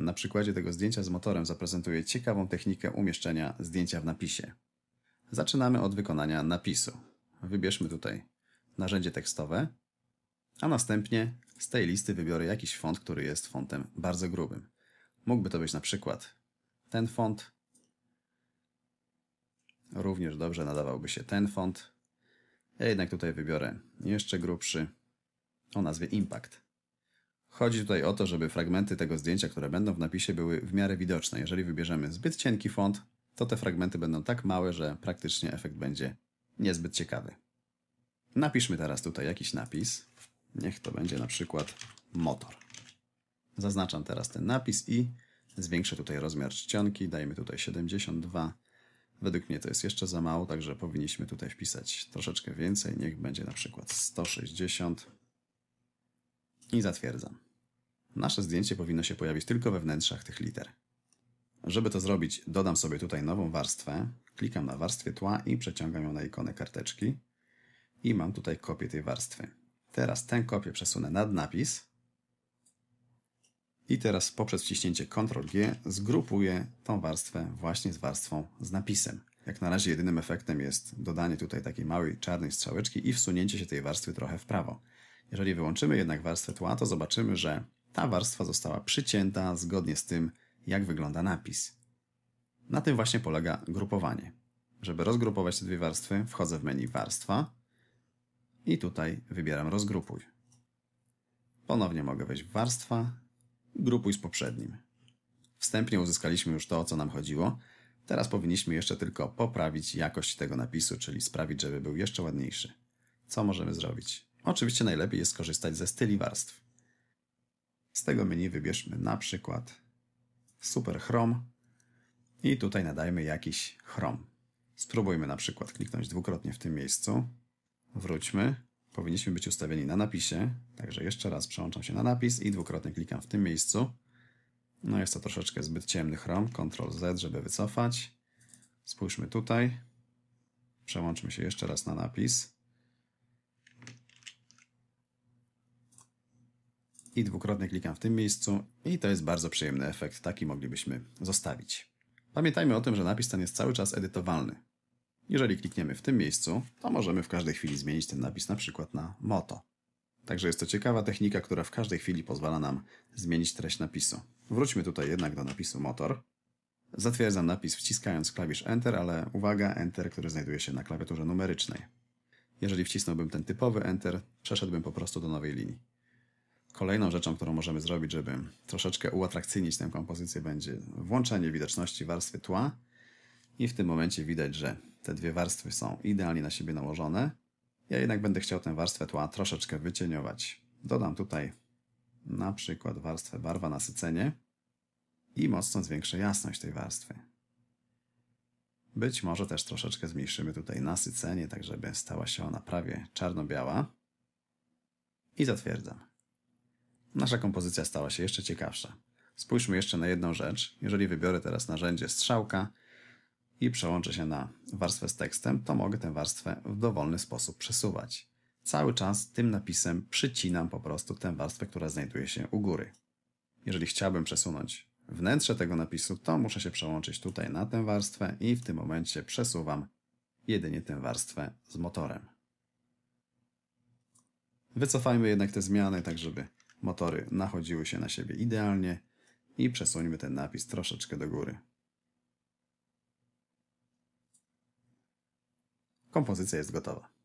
Na przykładzie tego zdjęcia z motorem zaprezentuję ciekawą technikę umieszczenia zdjęcia w napisie. Zaczynamy od wykonania napisu. Wybierzmy tutaj narzędzie tekstowe, a następnie z tej listy wybiorę jakiś font, który jest fontem bardzo grubym. Mógłby to być na przykład ten font. Również dobrze nadawałby się ten font. Ja jednak tutaj wybiorę jeszcze grubszy o nazwie Impact. Chodzi tutaj o to, żeby fragmenty tego zdjęcia, które będą w napisie, były w miarę widoczne. Jeżeli wybierzemy zbyt cienki font, to te fragmenty będą tak małe, że praktycznie efekt będzie niezbyt ciekawy. Napiszmy teraz tutaj jakiś napis. Niech to będzie na przykład motor. Zaznaczam teraz ten napis i zwiększę tutaj rozmiar czcionki. Dajmy tutaj 72. Według mnie to jest jeszcze za mało, także powinniśmy tutaj wpisać troszeczkę więcej. Niech będzie na przykład 160. I zatwierdzam. Nasze zdjęcie powinno się pojawić tylko we wnętrzach tych liter. Żeby to zrobić, dodam sobie tutaj nową warstwę, klikam na warstwie tła i przeciągam ją na ikonę karteczki. I mam tutaj kopię tej warstwy. Teraz tę kopię przesunę nad napis. I teraz poprzez wciśnięcie Ctrl-G zgrupuję tą warstwę właśnie z warstwą z napisem. Jak na razie jedynym efektem jest dodanie tutaj takiej małej czarnej strzałeczki i wsunięcie się tej warstwy trochę w prawo. Jeżeli wyłączymy jednak warstwę tła, to zobaczymy, że ta warstwa została przycięta zgodnie z tym, jak wygląda napis. Na tym właśnie polega grupowanie. Żeby rozgrupować te dwie warstwy, wchodzę w menu Warstwa i tutaj wybieram Rozgrupuj. Ponownie mogę wejść w Warstwa, Grupuj z poprzednim. Wstępnie uzyskaliśmy już to, o co nam chodziło. Teraz powinniśmy jeszcze tylko poprawić jakość tego napisu, czyli sprawić, żeby był jeszcze ładniejszy. Co możemy zrobić? Oczywiście najlepiej jest skorzystać ze styli warstw. Z tego menu wybierzmy na przykład Super Chrome i tutaj nadajmy jakiś Chrome. Spróbujmy na przykład kliknąć dwukrotnie w tym miejscu. Wróćmy. Powinniśmy być ustawieni na napisie, także jeszcze raz przełączam się na napis i dwukrotnie klikam w tym miejscu. No jest to troszeczkę zbyt ciemny Chrome, Ctrl Z, żeby wycofać. Spójrzmy tutaj. Przełączmy się jeszcze raz na napis. i dwukrotnie klikam w tym miejscu i to jest bardzo przyjemny efekt, taki moglibyśmy zostawić. Pamiętajmy o tym, że napis ten jest cały czas edytowalny. Jeżeli klikniemy w tym miejscu, to możemy w każdej chwili zmienić ten napis na przykład na moto. Także jest to ciekawa technika, która w każdej chwili pozwala nam zmienić treść napisu. Wróćmy tutaj jednak do napisu motor. Zatwierdzam napis wciskając klawisz Enter, ale uwaga, Enter, który znajduje się na klawiaturze numerycznej. Jeżeli wcisnąłbym ten typowy Enter, przeszedłbym po prostu do nowej linii. Kolejną rzeczą, którą możemy zrobić, żeby troszeczkę uatrakcyjnić tę kompozycję, będzie włączenie widoczności warstwy tła. I w tym momencie widać, że te dwie warstwy są idealnie na siebie nałożone. Ja jednak będę chciał tę warstwę tła troszeczkę wycieniować. Dodam tutaj na przykład warstwę barwa nasycenie i mocno zwiększę jasność tej warstwy. Być może też troszeczkę zmniejszymy tutaj nasycenie, tak żeby stała się ona prawie czarno-biała. I zatwierdzam. Nasza kompozycja stała się jeszcze ciekawsza. Spójrzmy jeszcze na jedną rzecz. Jeżeli wybiorę teraz narzędzie strzałka i przełączę się na warstwę z tekstem, to mogę tę warstwę w dowolny sposób przesuwać. Cały czas tym napisem przycinam po prostu tę warstwę, która znajduje się u góry. Jeżeli chciałbym przesunąć wnętrze tego napisu, to muszę się przełączyć tutaj na tę warstwę i w tym momencie przesuwam jedynie tę warstwę z motorem. Wycofajmy jednak te zmiany, tak żeby Motory nachodziły się na siebie idealnie i przesuńmy ten napis troszeczkę do góry. Kompozycja jest gotowa.